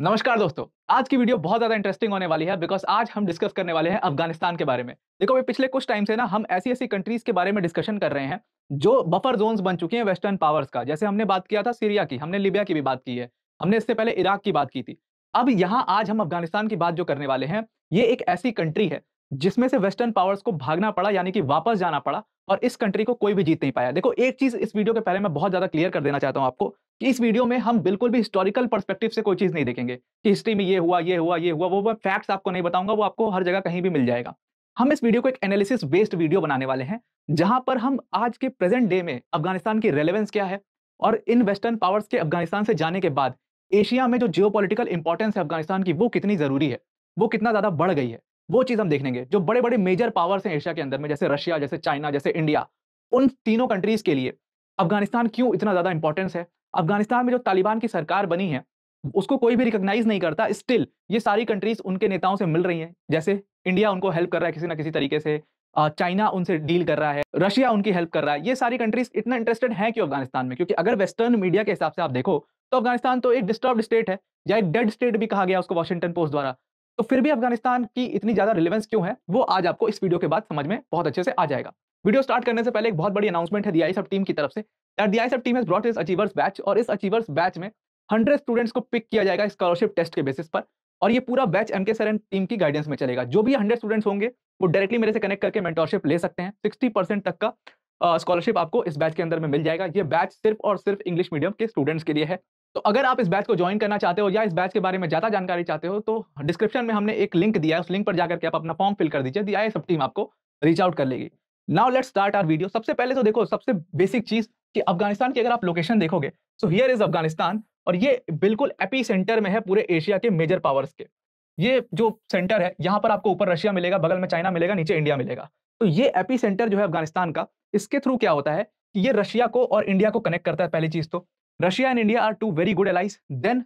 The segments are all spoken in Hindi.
नमस्कार दोस्तों आज की वीडियो बहुत ज्यादा इंटरेस्टिंग होने वाली है बिकॉज आज हम डिस्कस करने वाले हैं अफगानिस्तान के बारे में देखो अभी पिछले कुछ टाइम से ना हम ऐसी ऐसी कंट्रीज के बारे में डिस्कशन कर रहे हैं जो बफर जोन्स बन चुके हैं वेस्टर्न पावर्स का जैसे हमने बात किया था सीरिया की हमने लिबिया की भी बात की है हमने इससे पहले इराक की बात की थी अब यहाँ आज हम अफगानिस्तान की बात जो करने वाले हैं ये एक ऐसी कंट्री है जिसमें से वेस्टर्न पावर्स को भागना पड़ा यानी कि वापस जाना पड़ा और इस कंट्री को कोई भी जीत नहीं पाया देखो एक चीज इस वीडियो के पहले मैं बहुत ज्यादा क्लियर कर देना चाहता हूँ आपको कि इस वीडियो में हम बिल्कुल भी हिस्टोरिकल परस्पेक्टिव से कोई चीज़ नहीं देखेंगे कि हिस्ट्री में ये हुआ ये हुआ ये हुआ वो मैं फैक्ट्स आपको नहीं बताऊंगा वो आपको हर जगह कहीं भी मिल जाएगा हम इस वीडियो को एक एनालिसिस बेस्ड वीडियो बनाने वाले हैं जहां पर हम आज के प्रेजेंट डे में अफगानिस्तान की रेलेवेंस क्या है और इन वेस्टर्न पावर्स के अफगानिस्तान से जाने के बाद एशिया में जो जियो पोलिटिकल इंपॉर्टेंस है अफगानिस्तान की वो कितनी ज़रूरी है वो कितना ज़्यादा बढ़ गई है वो चीज़ हम देखेंगे जो बड़े बड़े मेजर पावर्स हैं एशिया के अंदर में जैसे रशिया जैसे चाइना जैसे इंडिया उन तीनों कंट्रीज़ के लिए अफगानिस्तान क्यों इतना ज़्यादा इंपॉर्टेंस है अफगानिस्तान में जो तालिबान की सरकार बनी है उसको कोई भी रिकोगनाइज नहीं करता स्टिल ये सारी कंट्रीज उनके नेताओं से मिल रही हैं जैसे इंडिया उनको हेल्प कर रहा है किसी ना किसी तरीके से चाइना उनसे डील कर रहा है रशिया उनकी हेल्प कर रहा है ये सारी कंट्रीज इतना इंटरेस्टेड है कि अफगानिस्तान में क्योंकि अगर वेस्टर्न मीडिया के हिसाब से आप देखो तो अफगानिस्तान तो एक डिस्टर्ब स्टेट है या एक डेड स्टेट भी कहा गया उसको वॉशिंगटन पोस्ट द्वारा तो फिर भी अफगानिस्तान की इतनी ज्यादा रिलेवेंस क्यों है वो आज आपको इस वीडियो के बाद समझ में बहुत अच्छे से आ जाएगा वीडियो स्टार्ट करने से पहले एक बहुत बड़ी अनाउंसमेंट है दियाई टीम की तरफ से that the team has brought is achievers batch और इस अचीवर्स बैच में हंड्रेड स्टूडेंट्स को पिक किया जाएगा स्कॉलरशिप टेस्ट के बेसिस पर और ये पूरा batch M K sir and team की गाइडेंस में चलेगा जो भी हंड्रेड स्टूडेंट्स होंगे वो डायरेक्टली मेरे से कनेक्ट करके मेंटरशिप ले सकते हैं सिक्सटी परसेंट तक का स्कॉलरशिप uh, आपको इस बैच के अंदर में मिल जाएगा ये बैच सिर्फ और सिर्फ इंग्लिश मीडियम के स्टूडेंट्स के लिए है तो अगर आप इस बैच को ज्वाइन करना चाहते हो या इस बैच के बारे में ज्यादा जानकारी चाहते हो तो डिस्क्रिप्शन में हमने एक लिंक दिया है उस लिंक पर जाकर के आप अपना फॉर्म फिल कर दीजिए दी आई सब टीम आपको रीच आउट कर लेगी now let start our video सबसे पहले तो देखो सबसे बेसिक चीज कि अफगानिस्तान की अगर आप लोकेशन देखोगे सो हियर इज अफगानिस्तान और ये बिल्कुल एपी सेंटर में है पूरे एशिया के मेजर पावर्स के ये जो सेंटर है यहाँ पर आपको ऊपर रशिया मिलेगा बगल में चाइना मिलेगा नीचे इंडिया मिलेगा तो ये एपी सेंटर जो है अफगानिस्तान का इसके थ्रू क्या होता है कि ये रशिया को और इंडिया को कनेक्ट करता है पहली चीज तो Russia and India are two very good allies then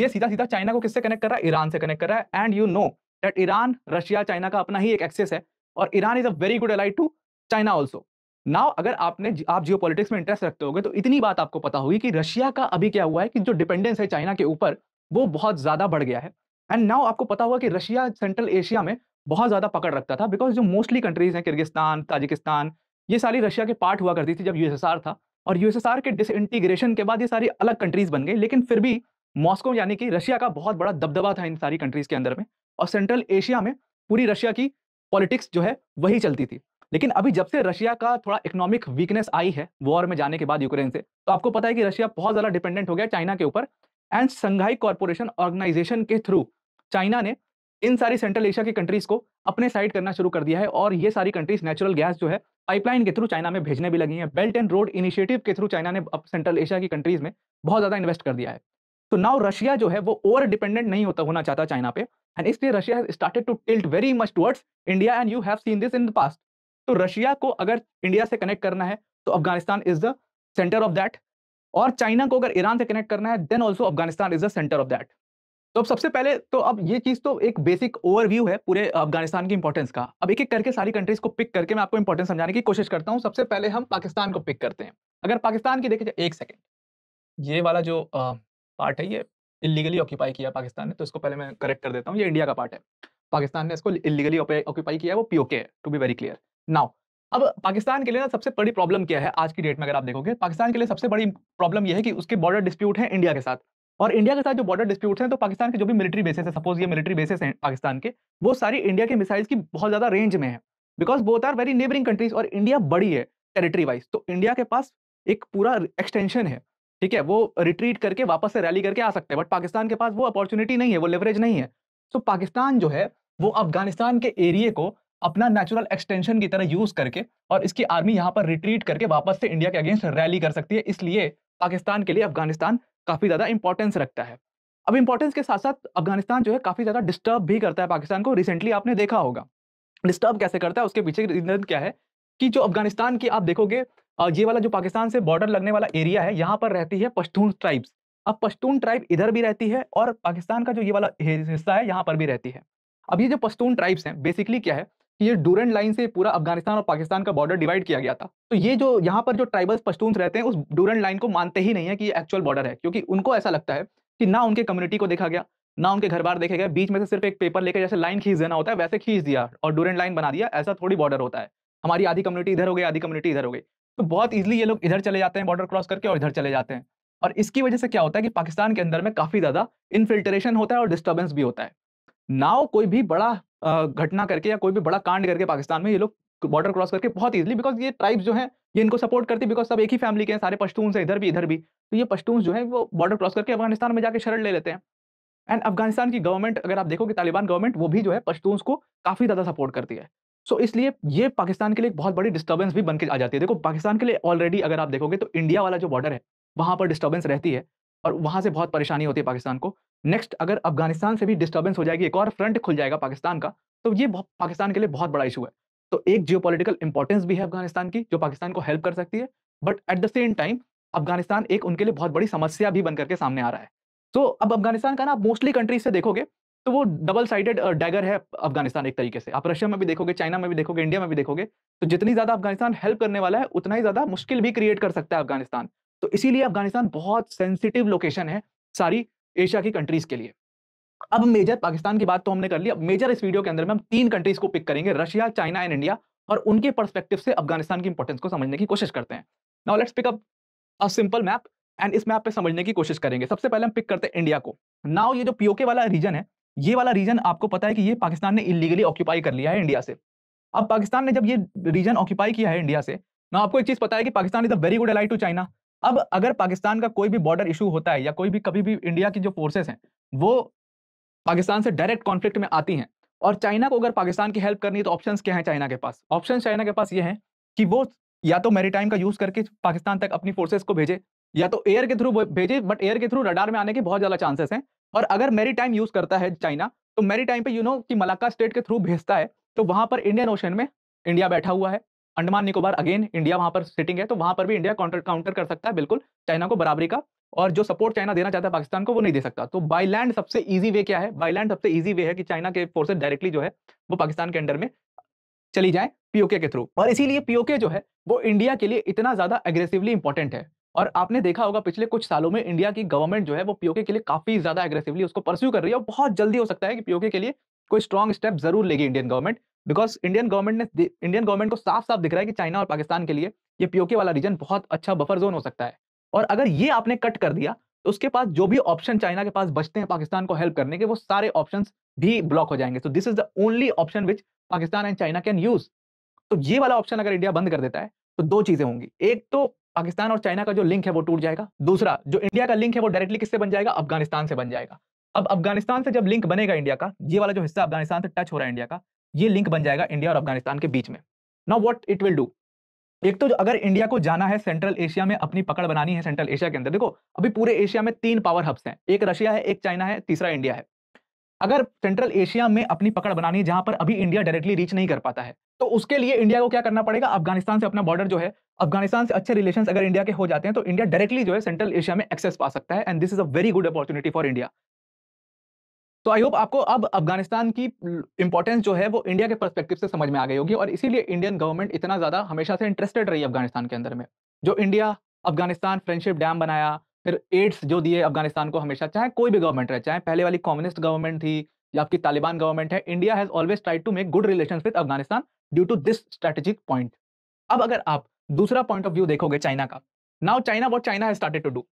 ये सीधा सीधा चाइना को किससे कनेक्ट कर रहा है ईरान से कनेक्ट कर रहा है and you know that Iran Russia China का अपना ही एक एक्सेस है और Iran is a very good ally to China also now अगर आपने आप जियो में इंटरेस्ट रखते होगे तो इतनी बात आपको पता होगी कि रशिया का अभी क्या हुआ है कि जो डिपेंडेंस है चाइना के ऊपर वो बहुत ज्यादा बढ़ गया है एंड नाउ आपको पता होगा कि रशिया सेंट्रल एशिया में बहुत ज्यादा पकड़ रखता था बिकॉज जो मोस्टली कंट्रीज हैं किर्गिस्तान ताजिकिस्तान ये सारी रशिया के पार्ट हुआ करती थी जब यूएसएसआर था और यूएसएसआर के डिसइंटीग्रेशन के बाद ये सारी अलग कंट्रीज बन गई लेकिन फिर भी मॉस्को यानी कि रशिया का बहुत बड़ा दबदबा था इन सारी कंट्रीज के अंदर में और सेंट्रल एशिया में पूरी रशिया की पॉलिटिक्स जो है वही चलती थी लेकिन अभी जब से रशिया का थोड़ा इकोनॉमिक वीकनेस आई है वॉर में जाने के बाद यूक्रेन से तो आपको पता है कि रशिया बहुत ज्यादा डिपेंडेंट हो गया चाइना के ऊपर एंड संघाई कॉरपोरेशन ऑर्गेनाइजेशन के थ्रू चाइना ने इन सारी सेंट्रल एशिया की कंट्रीज को अपने साइड करना शुरू कर दिया है और ये सारी कंट्रीज नेचुरल गैस जो है पाइपलाइन के थ्रू चाइना में भेजने भी लगी है बेल्ट एंड रोड इनिशिएटिव के थ्रू चाइना ने अब सेंट्रल एशिया की कंट्रीज में बहुत ज्यादा इन्वेस्ट कर दिया है तो नाउ रशिया जो है वो ओवर डिपेंडेंट नहीं होता होना चाहता चाइना पे एंड इसलिए Russia started to tilt very much towards India and you have seen this in the past तो रशिया को अगर इंडिया से कनेक्ट करना है तो Afghanistan is the centre of that और चाइना को अगर ईरान से कनेक्ट करना है then also Afghanistan is the centre of that तो अब सबसे पहले तो अब ये चीज तो एक बेसिक ओवरव्यू है पूरे अफगानिस्तान की इंपॉर्टेंस का अब एक एक करके सारी कंट्रीज को पिक करके मैं आपको इंपॉर्टेंस समझाने की कोशिश करता हूँ सबसे पहले हम पाकिस्तान को पिक करते हैं अगर पाकिस्तान की देखे एक सेकेंड ये वाला जो पार्ट है ये इलीगली ऑक्यूपाई किया पाकिस्तान ने तो इसको पहले मैं करेक्ट कर देता हूँ ये इंडिया का पार्ट है पाकिस्तान ने इसको इलीगली ऑक्यूपाई किया है वो पीओके है to be very clear now अब पाकिस्तान के लिए ना सबसे बड़ी प्रॉब्लम क्या है आज की डेट में अगर आप देखोगे पाकिस्तान के लिए सबसे बड़ी प्रॉब्लम यह है कि उसके बॉर्डर डिस्प्यूट है इंडिया के साथ और इंडिया के साथ जो बॉर्डर डिस्प्यूट हैं तो पाकिस्तान के जो भी मिलिट्री बेसेस है सपोज ये मिलिट्री बेसेस हैं पाकिस्तान के वो सारी इंडिया के मिसाइल्स की बहुत ज़्यादा रेंज में है because both are very neighbouring countries और इंडिया बड़ी है टेरिटरी वाइज तो इंडिया के पास एक पूरा एक्सटेंशन है ठीक है वो रिट्रीट करके वापस से रैली करके आ सकते हैं बट पाकिस्तान के पास वो अपॉर्चुनिटी नहीं है वो लेवरेज नहीं है सो so, पाकिस्तान जो है वो अफगानिस्तान के एरिए को अपना नेचुरल एक्सटेंशन की तरह यूज करके और इसकी आर्मी यहाँ पर रिट्रीट करके वापस से इंडिया के अगेंस्ट रैली कर सकती है इसलिए पाकिस्तान के लिए अफगानिस्तान काफी ज्यादा इंपॉर्टेंस रखता है अब इंपॉर्टेंस के साथ साथ अफगानिस्तान जो है काफी ज्यादा डिस्टर्ब भी करता है पाकिस्तान को रिसेंटली आपने देखा होगा डिस्टर्ब कैसे करता है उसके पीछे रीजन क्या है कि जो अफगानिस्तान की आप देखोगे ये वाला जो पाकिस्तान से बॉर्डर लगने वाला एरिया है यहाँ पर रहती है पश्तून ट्राइब्स अब पश्तून ट्राइब इधर भी रहती है और पाकिस्तान का जो ये वाला हिस्सा है यहाँ पर भी रहती है अब ये जो पश्तून ट्राइब्स हैं बेसिकली क्या है कि ये डूरन लाइन से पूरा अफगानिस्तान और पाकिस्तान का बॉर्डर डिवाइड किया गया था तो ये जो यहाँ पर जो ट्राइबल्स पश्तून रहते हैं उस डूरन लाइन को मानते ही नहीं है कि ये एक्चुअल बॉर्डर है क्योंकि उनको ऐसा लगता है कि ना उनके कम्युनिटी को देखा गया ना उनके घर बार देखे गए बीच में से सिर्फ एक पेपर लेकर जैसे लाइन खींच देना होता है वैसे खींच दिया और डूरेंट लाइन बना दिया ऐसा थोड़ी बॉर्डर होता है हमारी आधी कम्युनिटी इधर हो गई आधी कम्युनिटी इधर हो गई तो बहुत ईजिली ये लोग इधर चले जाते हैं बॉर्डर क्रॉस करके और इधर चले जाते हैं और इसकी वजह से क्या होता है कि पाकिस्तान के अंदर में काफ़ी ज़्यादा इनफिल्ट्रेशन होता है और डिस्टर्बेंस भी होता है नाव कोई भी बड़ा घटना करके या कोई भी बड़ा कांड करके पाकिस्तान में ये लोग बॉर्डर क्रॉस करके बहुत ईजिली बिकॉज ये ट्राइब्स जो है ये इनको सपोर्ट करती बिकॉज सब एक ही फैमिली के हैं सारे पश्तून से इधर भी इधर भी तो ये पश्तून जो है वो बॉर्डर क्रॉस करके अफगानिस्तान में जाके शरण ले लेते हैं एंड अफगानिस्तान की गवर्नमेंट अगर आप देखोगे तालिबान गवर्नमेंट वो भी जो है पश्तून को काफी ज्यादा सपोर्ट करती है सो so, इसलिए ये पाकिस्तान के लिए एक बहुत बड़ी डिस्टर्बेंस भी बन के आ जाती है देखो पाकिस्तान के लिए ऑलरेडी अगर आप देखोगे तो इंडिया वाला जो बॉर्डर है वहां पर डिस्टर्बेंस रहती है और वहां से बहुत परेशानी होती है पाकिस्तान को नेक्स्ट अगर अफगानिस्तान से भी डिस्टर्बेंस हो जाएगी एक और फ्रंट खुल जाएगा पाकिस्तान का तो ये पाकिस्तान के लिए बहुत बड़ा इशू है तो एक पोलिटिकल इंपॉर्टेंस भी है अफगानिस्तान की जो पाकिस्तान को हेल्प कर सकती है but at the same time Afghanistan एक उनके लिए बहुत बड़ी समस्या भी बनकर के सामने आ रहा है तो अब अफगानिस्तान का ना आप मोस्टली कंट्रीज से देखोगे तो वो डबल साइडेड डैगर है अफगानिस्तान एक तरीके से आप रशिया में भी देखोगे चाइना में भी देखोगे इंडिया में भी देखोगे तो जितनी ज्यादा अफगानिस्तान हेल्प करने वाला है उतना ही ज्यादा मुश्किल भी क्रिएट कर सकता है अफगानिस्तान तो इसीलिए अफगानिस्तान बहुत सेंसिटिव लोकेशन है सारी एशिया की कंट्रीज के लिए अब मेजर पाकिस्तान की बात तो हमने कर ली अब मेजर इस वीडियो के अंदर में हम तीन कंट्रीज को पिक करेंगे रशिया चाइना एंड इंडिया और उनके परस्पेक्टिव से अफगानिस्तान की इंपॉर्टेंस को समझने की कोशिश करते हैं now let's pick up a simple map and इस मैप पे समझने की कोशिश करेंगे सबसे पहले हम पिक करते हैं इंडिया को नाउ ये जो पीओके वाला रीजन है ये वाला रीजन आपको पता है कि ये पाकिस्तान ने इलीगली ऑक्यूपाई कर लिया है इंडिया से अब पाकिस्तान ने जब ये रीजन ऑक्यूपाई किया है इंडिया से ना आपको एक चीज पता है कि Pakistan is a very good ally to China अब अगर पाकिस्तान का कोई भी बॉर्डर इशू होता है या कोई भी कभी भी इंडिया की जो फोर्सेस हैं वो पाकिस्तान से डायरेक्ट कॉन्फ्लिक्ट में आती हैं और चाइना को अगर पाकिस्तान की हेल्प करनी है तो ऑप्शन क्या है चाइना के पास ऑप्शन चाइना के पास ये है कि वो या तो मेरीटाइम का यूज करके पाकिस्तान तक अपनी फोर्सेज को भेजे या तो एयर के थ्रू भेजे बट एयर के थ्रू रडार में आने के बहुत ज्यादा चांसेस हैं और अगर मेरी टाइम यूज करता है चाइना तो मेरी टाइम पे यू नो कि मलाका स्टेट के थ्रू भेजता है तो वहां पर इंडियन ओशन में इंडिया बैठा हुआ है अंडमान निकोबार अगेन इंडिया वहां पर सिटिंग है तो वहां पर भी इंडिया काउंटर काउंटर कर सकता है बिल्कुल चाइना को बराबरी का और जो सपोर्ट चाइना देना चाहता है पाकिस्तान को वो नहीं दे सकता तो बाईलैंड सबसे ईजी वे क्या है बाईलैंड सबसे ईजी वे है कि चाइना के फोर्सेज डायरेक्टली जो है वो पाकिस्तान के अंडर में चली जाए पीओके के थ्रू और इसीलिए पीओके जो है वो इंडिया के लिए इतना ज्यादा एग्रेसिवली इंपॉर्टेंट है और आपने देखा होगा पिछले कुछ सालों में इंडिया की गवर्नमेंट जो है वो पीओके के लिए काफी ज्यादा एग्रेसिवली उसको परस्यू कर रही है और बहुत जल्दी हो सकता है कि पीओके के लिए कोई स्ट्रॉन्ग स्टेप जरूर लेगी Indian government because Indian government ने इंडियन गवर्नमेंट को साफ साफ दिख रहा है कि चाइना और पाकिस्तान के लिए ये पीओके वाला रीजन बहुत अच्छा बफर जोन हो सकता है और अगर ये आपने कट कर दिया तो उसके पास जो भी ऑप्शन चाइना के पास बचते हैं पाकिस्तान को हेल्प करने के वो सारे ऑप्शन भी ब्लॉक हो जाएंगे तो this is the only option which Pakistan and China can use तो ये वाला ऑप्शन अगर इंडिया बंद कर देता है तो दो चीजें होंगी एक तो पाकिस्तान और चाइना का जो लिंक है वो टूट जाएगा दूसरा जो इंडिया का लिंक है वो डायरेक्टली किससे बन जाएगा अफगानिस्तान से बन जाएगा अब अफगानिस्तान से जब लिंक बनेगा इंडिया का ये वाला जो हिस्सा अफगानिस्तान से टच हो रहा है इंडिया का ये लिंक बन जाएगा इंडिया और अफगानिस्तान के बीच में now what it will do एक तो अगर इंडिया को जाना है सेंट्रल एशिया में अपनी पकड़ बनानी है सेंट्रल एशिया के अंदर देखो अभी पूरे एशिया में तीन पावर हब्स हैं एक रशिया है एक चाइना है तीसरा इंडिया है अगर सेंट्रल एशिया में अपनी पकड़ बनानी है जहां पर अभी इंडिया डायरेक्टली रीच नहीं कर पाता है तो उसके लिए इंडिया को क्या करना पड़ेगा अफगानिस्तान से अपना बॉर्डर जो है अफगानिस्तान से अच्छे रिलेशन अगर इंडिया के हो जाते हैं तो इंडिया डायरेक्टली जो है सेंट्रल एशिया में एक्सेस पा सकता है and this is a very good opportunity for India तो आई होप आपको अब अफगानिस्तान की इंपॉर्टेंस जो है वो इंडिया के परस्पेक्टिव से समझ में आ गई होगी और इसीलिए इंडियन गवर्नमेंट इतना ज़्यादा हमेशा से इंटरेस्टेड रही अफगानिस्तान के अंदर में जो इंडिया अफगानिस्तान फ्रेंडशिप डैम बनाया फिर एड्स जो दिए अफगानिस्तान को हमेशा चाहे कोई भी गवर्नमेंट रहे चाहे पहले वाली कम्युनिस्ट गवर्नमेंट थी या आपकी तालिबान गवर्नमेंट है India has always tried to make good relation with Afghanistan due to this strategic point अब अगर आप दूसरा पॉइंट ऑफ व्यू देखोगे चाइना का नाउ चाइना वॉट चाइना है स्टार्टेड टू डू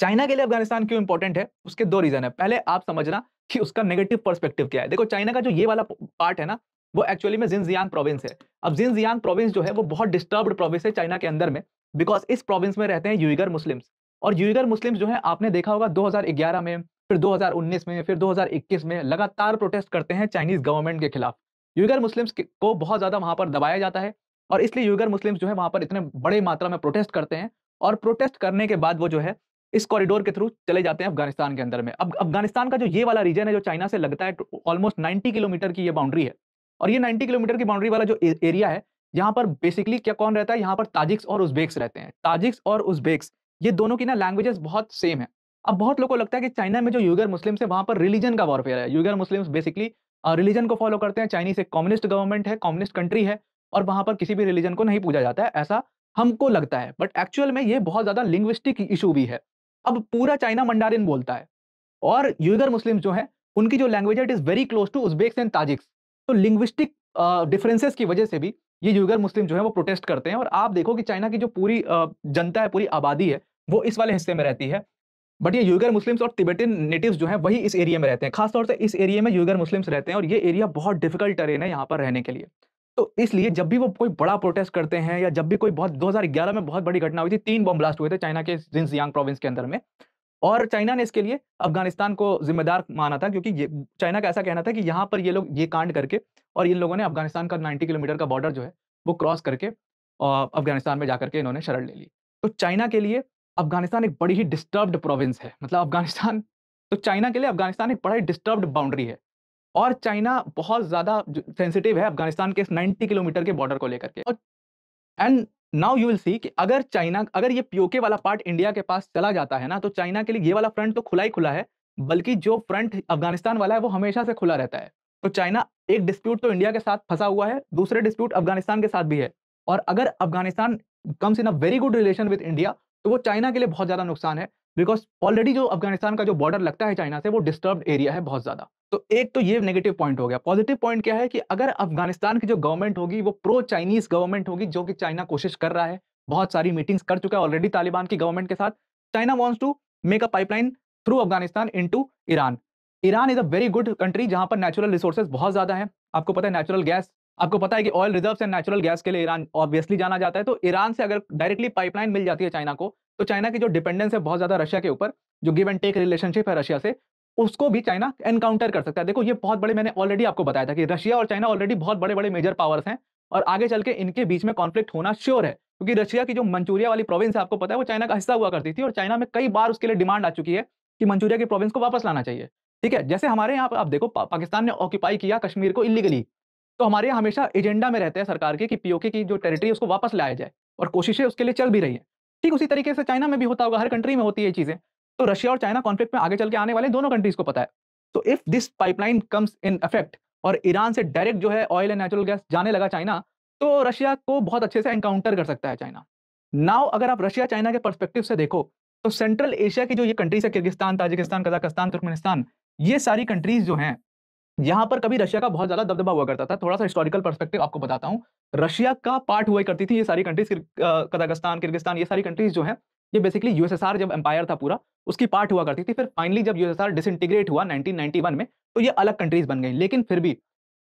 चाइना के लिए अफगानिस्तान क्यों इंपॉर्टेंट है उसके दो रीजन है पहले आप समझना कि उसका नेगेटिव पर्सपेक्टिव क्या है देखो चाइना का जो ये वाला पार्ट है ना वो एक्चुअली में जिनजियान प्रोविंस है अब जिनजियान प्रोविंस जो है वो बहुत डिस्टर्ब्ड प्रोविंस है चाइना के अंदर में बिकॉज इस प्रोविंस में रहते हैं यूगर मुस्लिम्स और यूगर मुस्लिम्स जो है आपने देखा होगा 2011 में फिर 2019 में फिर 2021 में लगातार प्रोटेस्ट करते हैं चाइनीज गवर्नमेंट के खिलाफ यूगर मुस्लिम्स को बहुत ज़्यादा वहाँ पर दबाया जाता है और इसलिए यूगर मुस्लिम्स जो है वहाँ पर इतने बड़े मात्रा में प्रोटेस्ट करते हैं और प्रोटेस्ट करने के बाद वो जो है इस कॉरिडोर के थ्रू चले जाते हैं अफगानिस्तान के अंदर में अब अफगानिस्तान का जो ये वाला रीजन है जो चाइना से लगता है ऑलमोस्ट नाइन्टी किलोमीटर की ये बाउंड्री है और ये नाइन्टी किलोमीटर की बाउंड्री वाला जो एरिया है यहाँ पर बेसिकली क्या कौन रहता है यहाँ पर ताजिक्स और उज्बेक्स रहते हैं ताजिक्स और उज्बेक्स ये दोनों की ना लैंग्वेजेस बहुत सेम है अब बहुत लोगों को लगता है कि चाइना में जो यूगर मुस्लिम्स है वहाँ पर रिलीजन का वॉरफेयर है यूगर मुस्लिम्स बेसिकली रिलीजन को फॉलो करते हैं चाइनीज एक कम्युनिस्ट गवर्नमेंट है कम्युनिस्ट कंट्री है और वहाँ पर किसी भी रिलीजन को नहीं पूजा जाता है ऐसा हमको लगता है बट एक्चुअल में ये बहुत ज़्यादा लिंग्विस्टिक इशू भी है अब पूरा चाइना मंडारिन बोलता है और यूगर मुस्लिम जो है उनकी जो लैंग्वेज है it is very close to Uzbeks and Tajiks तो लिंग्विस्टिक डिफरेंसेस की वजह से भी ये यूगर मुस्लिम जो है वो प्रोटेस्ट करते हैं और आप देखो कि चाइना की जो पूरी जनता है पूरी आबादी है वो इस वाले हिस्से में रहती है बट ये यूगर मुस्लिम्स और तिबेटन नेटिव्स जो हैं वही इस एरिया में रहते हैं खासतौर से इस एरिया में यूगर मुस्लिम्स रहते हैं और ये एरिया बहुत डिफिकल्ट टेरेन है यहाँ पर रहने के लिए तो इसलिए जब भी वो कोई बड़ा प्रोटेस्ट करते हैं या जब भी कोई बहुत 2011 में बहुत बड़ी घटना हुई थी तीन बम ब्लास्ट हुए थे चाइना के जिनसियांग प्रोविंस के अंदर में और चाइना ने इसके लिए अफगानिस्तान को जिम्मेदार माना था क्योंकि ये चाइना का ऐसा कहना था कि यहाँ पर ये लोग ये कांड करके और इन लोगों ने अफगानिस्तान का नाइन्टी किलोमीटर का बॉर्डर जो है वो क्रॉस करके अफगानिस्तान में जाकर के इन्होंने शरण ले ली तो चाइना के लिए अफगानिस्तान एक बड़ी ही डिस्टर्ब्ड प्रोविंस है मतलब अफगानिस्तान तो चाइना के लिए अफगानिस्तान एक बड़ा ही डिस्टर्ब्ड बाउंड्री है और चाइना बहुत ज़्यादा सेंसिटिव है अफगानिस्तान के 90 किलोमीटर के बॉर्डर को लेकर के और and now you will see कि अगर चाइना अगर ये पीओके वाला पार्ट इंडिया के पास चला जाता है ना तो चाइना के लिए ये वाला फ्रंट तो खुला ही खुला है बल्कि जो फ्रंट अफगानिस्तान वाला है वो हमेशा से खुला रहता है तो चाइना एक डिस्प्यूट तो इंडिया के साथ फंसा हुआ है दूसरे डिस्प्यूट अफगानिस्तान के साथ भी है और अगर Afghanistan comes in a very good relation with India तो वो चाइना के लिए बहुत ज़्यादा नुकसान है बिकॉज ऑलरेडी जो अफगानिस्तान का जो बॉर्डर लगता है चाइना से वो डिस्टर्ब एरिया है बहुत ज्यादा तो एक तो ये नेगेटिव पॉइंट हो गया पॉजिटिव पॉइंट क्या है कि अगर अफगानिस्तान की जो गवर्नमेंट होगी वो प्रो चाइनीज गवर्नमेंट होगी जो कि चाइना कोशिश कर रहा है बहुत सारी मीटिंग्स कर चुका है ऑलरेडी तालिबान की गवर्नमेंट के साथ China wants to make a pipeline through Afghanistan into Iran Iran is a very good country जहां पर नेचुरल रिसोर्सेज बहुत ज्यादा है आपको पता है नेचुरल गैस आपको पता है कि oil reserves and natural gas के लिए ईरान ऑब्वियसली जाना जाता है तो ईरान से अगर डायरेक्टली पाइपलाइन मिल जाती है चाइना को तो चाइना की जो डिपेंडेंस है बहुत ज्यादा रशिया के ऊपर जो गिव एंड टेक रिलेशनशिप है रशिया से उसको भी चाइना एनकाउंटर कर सकता है देखो ये बहुत बड़े मैंने ऑलरेडी आपको बताया था कि रशिया और चाइना ऑलरेडी बहुत बड़े बड़े मेजर पावर्स हैं और आगे चल के इनके बीच में कॉन्फ्लिक्ट होना श्योर है क्योंकि रशिया की जो मंचूरिया वाली प्रोविंस है आपको पता है वो चाइना का हिस्सा हुआ करती थी और चाइना में कई बार उसके लिए डिमांड आ चुकी है कि मंचूरिया की प्रोविंस को वापस लाना चाहिए ठीक है जैसे हमारे यहाँ आप देखो पा, पाकिस्तान ने ऑक्यूपाई किया कश्मीर को इलीगली तो हमारे यहाँ हमेशा एजेंडा में रहते हैं सरकार के कि पीओके की जो टेरिटरी उसको वापस लाया जाए और कोशिशें उसके लिए चल भी रही है ठीक उसी तरीके से चाइना में भी होता होगा हर कंट्री में होती है चीजें तो रशिया और चाइना कॉन्फ्लिक्ट में आगे चल के आने वाले दोनों कंट्रीज को पता है तो if this pipeline comes in affect और ईरान से डायरेक्ट जो है ऑयल एंड नेचुरल गैस जाने लगा चाइना तो रशिया को बहुत अच्छे से एनकाउंटर कर सकता है चाइना नाव अगर आप रशिया चाइना के परस्पेक्टिव से देखो तो सेंट्रल एशिया की जो ये कंट्रीज है किर्गिस्तान ताजिकिस्तान कजाकिस्तान तुर्कमेनिस्तान ये सारी कंट्रीज जो हैं यहाँ पर कभी रशिया का बहुत ज्यादा दबदबा हुआ करता था थोड़ा सा हिस्टोरिकल परस्पेक्टिव आपको बताता हूँ रशिया का पार्ट हुआ करती थी ये सारी कंट्रीज कजाकिस्तान किर्गिस्तान ये सारी कंट्रीज जो है ये बेसिकली यूएसएसआर जब एम्पायर था पूरा उसकी पार्ट हुआ करती थी फिर फाइनली जब यूएसएसआर डिसइंटीग्रेट हुआ 1991 में तो ये अलग कंट्रीज बन गई लेकिन फिर भी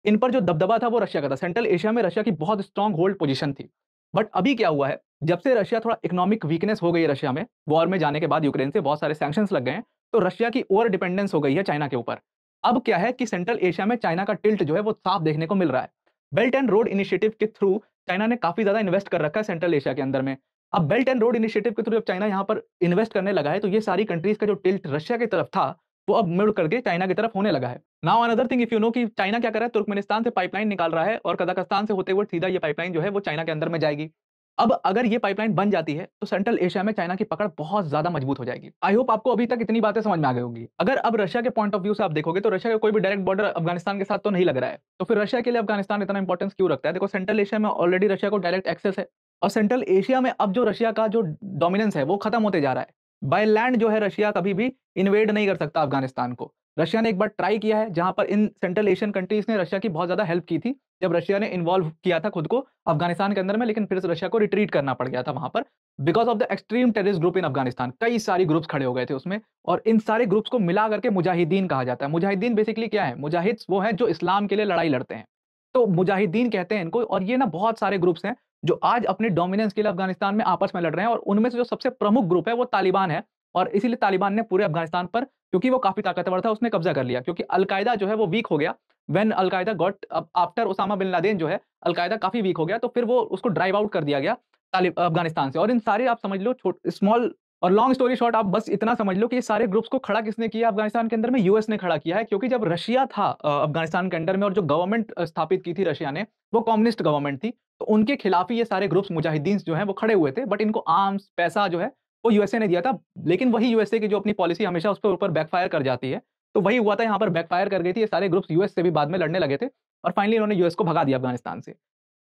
इन पर जो दबदबा था वो रशिया का था सेंट्रल एशिया में रशिया की बहुत स्ट्रॉन्ग होल्ड पोजीशन थी बट अभी क्या हुआ है जब से रशिया थोड़ा इकोनॉमिक वीकनेस हो गई रशिया में वॉर में जाने के बाद यूक्रेन से बहुत सारे सैक्शन लग गए हैं तो रशिया की ओवर डिपेंडेंस हो गई है चाइना के ऊपर अब क्या है कि सेंट्रल एशिया में चाइना का टिल्ट जो है वो साफ देखने को मिल रहा है बेल्ट एंड रोड इनिशिएटिव के थ्रू चाइना ने काफी ज्यादा इन्वेस्ट कर रखा है सेंट्रल एशिया के अंदर में अब बेल्ट एंड रोड इनिशिएटिव के थ्रू जब चाइना यहाँ पर इन्वेस्ट करने लगा है तो ये सारी कंट्रीज का जो टिल्ट रशिया की तरफ था वो अब मुड़ करके चाइना की तरफ होने लगा है now another thing if you know कि चाइना क्या कर रहा है तुर्कमेनिस्तान से पाइपलाइन निकाल रहा है और कजाकिस्तान से होते हुए सीधा ये पाइपलाइन जो है वो चाइना के अंदर में जाएगी अब अगर ये पाइपलाइन बन जाती है तो सेंट्रल एशिया में चाइना की पकड़ बहुत ज्यादा मजबूत हो जाएगी आई होप आपको अभी तक इतनी बातें समझ में आ गई होगी अगर अब रशिया के पॉइंट ऑफ व्यू से आप देखोगे तो रशिया का कोई भी डायरेक्ट बॉर्डर अफगानिस्तान के साथ तो नहीं लग रहा है तो फिर रशिया के लिए अफगानिस्तान इतना इंपॉर्टेंस क्यों रखता है देखो सेंट्रल एशिया में ऑलरेडी रशिया को डायरेक्ट एक्सेस है और सेंट्रल एशिया में अब जो रशिया का जो डोमिनेंस है वो खत्म होते जा रहा है बाय लैंड जो है रशिया कभी भी इन्वेड नहीं कर सकता अफगानिस्तान को रशिया ने एक बार ट्राई किया है जहां पर इन सेंट्रल एशियन कंट्रीज ने रशिया की बहुत ज्यादा हेल्प की थी जब रशिया ने इन्वॉल्व किया था खुद को अफगानिस्तान के अंदर में लेकिन फिर रशिया को रिट्रीट करना पड़ गया था वहां पर because of the extreme terrorist group in Afghanistan कई सारी ग्रुप्स खड़े हो गए थे उसमें और इन सारे ग्रुप्स को मिला करके मुजाहिदीन कहा जाता है मुजाहिदीन बेसिकली क्या है मुजाहिद वो है जो इस्लाम के लिए लड़ाई लड़ते हैं तो मुजाहिदीन कहते हैं इनको और ये ना बहुत सारे ग्रुप्स हैं जो आज अपने डोमिनेंस के लिए अफगानिस्तान में आपस में लड़ रहे हैं और उनमें से जो सबसे प्रमुख ग्रुप है वो तालिबान है और इसीलिए तालिबान ने पूरे अफगानिस्तान पर क्योंकि वो काफी ताकतवर था उसने कब्जा कर लिया क्योंकि अलकायदा जो है वो वीक हो गया when Al Qaeda got after Osama bin Laden जो है अलकायदा काफी वीक हो गया तो फिर वो उसको ड्राइव आउट कर दिया गया अफगानिस्तान से और इन सारे आप समझ लो स्मॉल और लॉन्ग स्टोरी शॉर्ट आप बस इतना समझ लो कि ये सारे ग्रुप्स को खड़ा किसने किया अफगानिस्तान के अंदर में यूएस ने खड़ा किया है क्योंकि जब रशिया था अफगानिस्तान के अंदर में और जो गवर्नमेंट स्थापित की थी रशिया ने वो कम्युनिस्ट गवर्नमेंट थी तो उनके खिलाफ ही ये सारे ग्रुप्स मुजाहिदीन जो है वो खड़े हुए थे बट इनको आर्म्स पैसा जो है वो यूएसए ने दिया था लेकिन वही यूएसए की जो अपनी पॉलिसी हमेशा उसके ऊपर बैकफायर कर जाती है तो वही हुआ था यहाँ पर बैकफायर कर गई थी ये सारे ग्रुप्स यूएस से भी बाद में लड़ने लगे थे और फाइनली इन्होंने यूएस को भगा दिया अफगानिस्तान से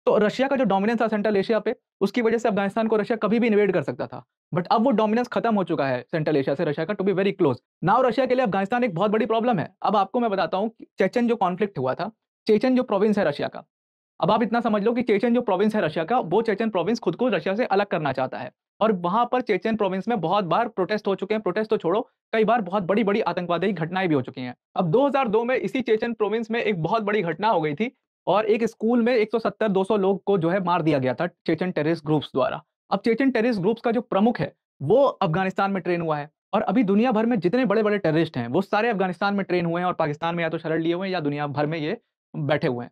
तो रशिया का जो डोमिनेंस था सेंट्रल एशिया पे उसकी वजह से अफगानिस्तान को रशिया कभी भी इन्वेड कर सकता था बट अब वो डोमिनेंस खत्म हो चुका है सेंट्रल एशिया से रशिया का to be very close now Russia के लिए अफगानिस्तान एक बहुत बड़ी प्रॉब्लम है अब आपको मैं बताता हूँ चेचन जो कॉन्फ्लिक्ट हुआ था चेचन जो प्रोविंस है रशिया का अब आप इतना समझ लो कि चेचन जो प्रोविंस है रशिया का वो चेचन प्रोविंस खुद को रशिया से अलग करना चाहता है और वहां पर चेचन प्रोविंस में बहुत बार प्रोटेस्ट हो चुके हैं प्रोटेस्ट तो छोड़ो कई बार बहुत बड़ी बड़ी आतंकवादी घटनाएं भी हो चुकी हैं अब 2002 में इसी चेचन प्रोविंस में एक बहुत बड़ी घटना हो गई थी और एक स्कूल में 170-200 लोग को जो है मार दिया गया था चेचन टेरिस्ट ग्रुप्स द्वारा अब चेचन टेरिस्ट ग्रुप्स का जो प्रमुख है वो अफगानिस्तान में ट्रेन हुआ है और अभी दुनिया भर में जितने बड़े बड़े टेरिस्ट हैं वो सारे अफगानिस्तान में ट्रेन हुए हैं और पाकिस्तान में या तो शरण लिए हुए हैं या दुनिया भर में ये बैठे हुए हैं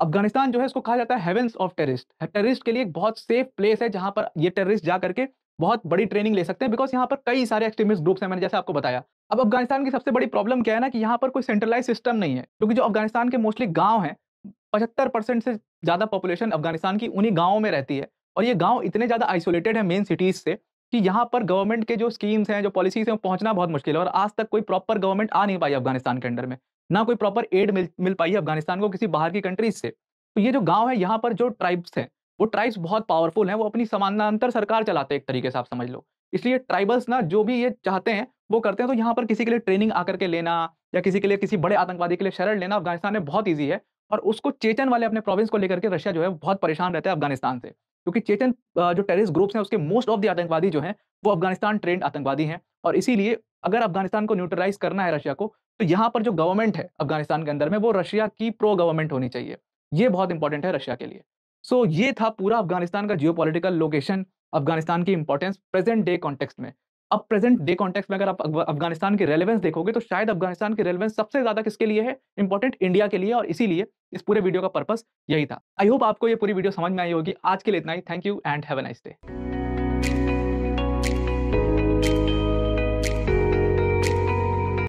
अफगानिस्तान जो है इसको कहा जाता है हेवेंस ऑफ टेररिस्ट टेररिस्ट के लिए एक बहुत सेफ प्लेस है जहां पर ये टेररिस्ट जा करके बहुत बड़ी ट्रेनिंग ले सकते हैं बिकॉज यहाँ पर कई सारे एक्सट्रीमिस्ट ग्रुप्स हैं मैंने जैसे आपको बताया अब अफगानिस्तान की सबसे बड़ी प्रॉब्लम क्या है ना कि यहाँ पर कोई सेंट्रलाइज सिस्टम नहीं है क्योंकि जो अफगानिस्तान के मोस्टली गाँव हैं पचहत्तर परसेंट से ज़्यादा पॉपुलेशन अफगानिस्तान की उन्हीं गाँवों में रहती है और ये गाँव इतने ज़्यादा आइसोलेटेड है मेन सिटीज़ से कि यहाँ पर गवर्नमेंट के जो स्कीम्स हैं जो पॉलिसीज हैं पहुंचना बहुत मुश्किल है और आज तक कोई प्रॉपर गवर्नमेंट आ नहीं पाई अफगानिस्तान के अंडर में ना कोई प्रॉपर एड मिल मिल पाई है अफगानिस्तान को किसी बाहर की कंट्रीज से तो ये जो गांव है यहाँ पर जो ट्राइब्स हैं वो ट्राइब्स बहुत पावरफुल हैं वो अपनी समानांतर सरकार चलाते हैं एक तरीके से आप समझ लो इसलिए ट्राइबल्स ना जो भी ये चाहते हैं वो करते हैं तो यहाँ पर किसी के लिए ट्रेनिंग आकर के लेना या किसी के लिए किसी बड़े आतंकवादी के लिए शरण लेना अफगानिस्तान में बहुत ईजी है और उसको चेचन वाले अपने प्रोविंस को लेकर के रशिया जो है बहुत परेशान रहता है अफगानिस्तान से क्योंकि चेचन जो टेररिस्ट ग्रुप्स हैं उसके मोस्ट ऑफ द आतंकवादी जो हैं वो अफगानिस्तान ट्रेंड आतंकवादी हैं और इसीलिए अगर अफगानिस्तान को न्यूट्रलाइज करना है रशिया को तो यहाँ पर जो गवर्नमेंट है अफगानिस्तान के अंदर में वो रशिया की प्रो गवर्नमेंट होनी चाहिए ये बहुत इंपॉर्टेंट है रशिया के लिए सो so, ये था पूरा अफगानिस्तान का जियो लोकेशन अफगानिस्तान की इंपॉर्टेंस प्रेजेंट डे कॉन्टेक्स्ट में अब प्रेजेंट डे कॉन्टेक्स्ट में अगर आप अफगानिस्तान की रेलेवेंस देखोगे तो शायद अफगानिस्तान की रेलेवेंस सबसे ज्यादा किसके लिए है इंपॉर्टेंट इंडिया के लिए और इसीलिए इस पूरे वीडियो का पर्पस यही था आई होप आपको ये पूरी वीडियो समझ में आई होगी आज के लिए इतना ही thank you and have a nice day